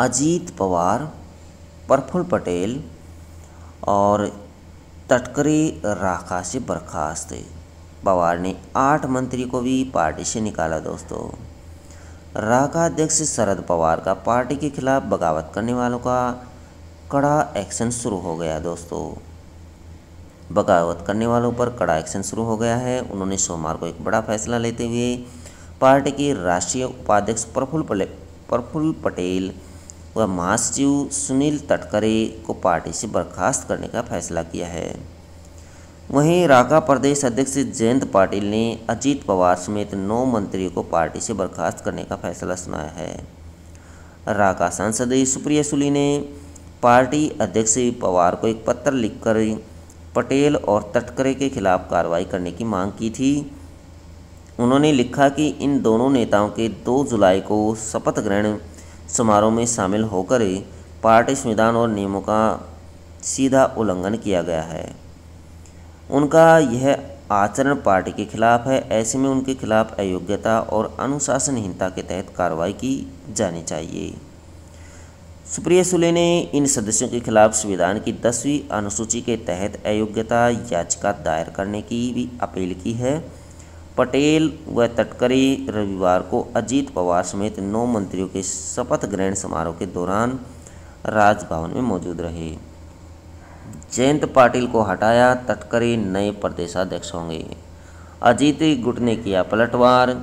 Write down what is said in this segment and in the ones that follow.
अजीत पवार प्रफुल पटेल और तटकरे राखा से बर्खास्त पवार ने आठ मंत्री को भी पार्टी से निकाला दोस्तों राका अध्यक्ष शरद पवार का पार्टी के खिलाफ बगावत करने वालों का कड़ा एक्शन शुरू हो गया दोस्तों बगावत करने वालों पर कड़ा एक्शन शुरू हो गया है उन्होंने सोमवार को एक बड़ा फैसला लेते हुए पार्टी के राष्ट्रीय उपाध्यक्ष प्रफुल्ल प्रफुल्ल पटेल व महासचिव सुनील तटकरे को पार्टी से बर्खास्त करने का फैसला किया है वहीं राका प्रदेश अध्यक्ष जयंत पाटिल ने अजीत पवार समेत नौ मंत्रियों को पार्टी से बर्खास्त करने का फैसला सुनाया है राका सांसद सुप्रिया सुली ने पार्टी अध्यक्ष पवार को एक पत्र लिखकर पटेल और तटकरे के खिलाफ कार्रवाई करने की मांग की थी उन्होंने लिखा कि इन दोनों नेताओं के 2 जुलाई को शपथ ग्रहण समारोह में शामिल होकर ही पार्टी संविधान और नियमों का सीधा उल्लंघन किया गया है उनका यह आचरण पार्टी के खिलाफ है ऐसे में उनके खिलाफ अयोग्यता और अनुशासनहीनता के तहत कार्रवाई की जानी चाहिए सुप्रिया सुले ने इन सदस्यों के खिलाफ संविधान की दसवीं अनुसूची के तहत अयोग्यता याचिका दायर करने की भी अपील की है पटेल व तटकरे रविवार को अजीत पवार समेत नौ मंत्रियों के शपथ ग्रहण समारोह के दौरान राजभवन में मौजूद रहे जयंत पाटिल को हटाया तटकरे नए प्रदेशाध्यक्ष होंगे अजीत गुट ने किया पलटवार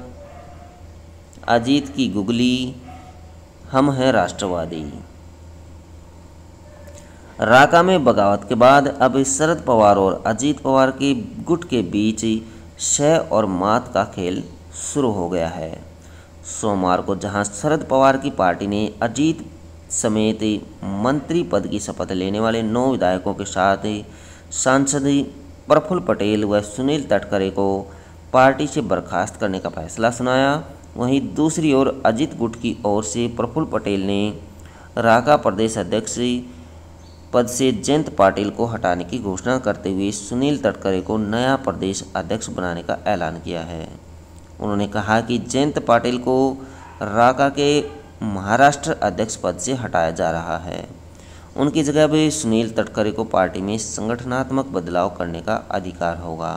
अजीत की गुगली हम हैं राष्ट्रवादी राका में बगावत के बाद अब शरद पवार और अजीत पवार के गुट के बीच शय और मात का खेल शुरू हो गया है सोमवार को जहां शरद पवार की पार्टी ने अजीत समेत मंत्री पद की शपथ लेने वाले नौ विधायकों के साथ सांसद प्रफुल्ल पटेल व सुनील तटकरे को पार्टी से बर्खास्त करने का फैसला सुनाया वहीं दूसरी ओर अजित गुट की ओर से प्रफुल्ल पटेल ने राका प्रदेश अध्यक्ष पद से जयंत पाटिल को हटाने की घोषणा करते हुए सुनील तटकरे को नया प्रदेश अध्यक्ष बनाने का ऐलान किया है उन्होंने कहा कि जयंत पाटिल को राका के महाराष्ट्र अध्यक्ष पद से हटाया जा रहा है उनकी जगह भी सुनील तटकरे को पार्टी में संगठनात्मक बदलाव करने का अधिकार होगा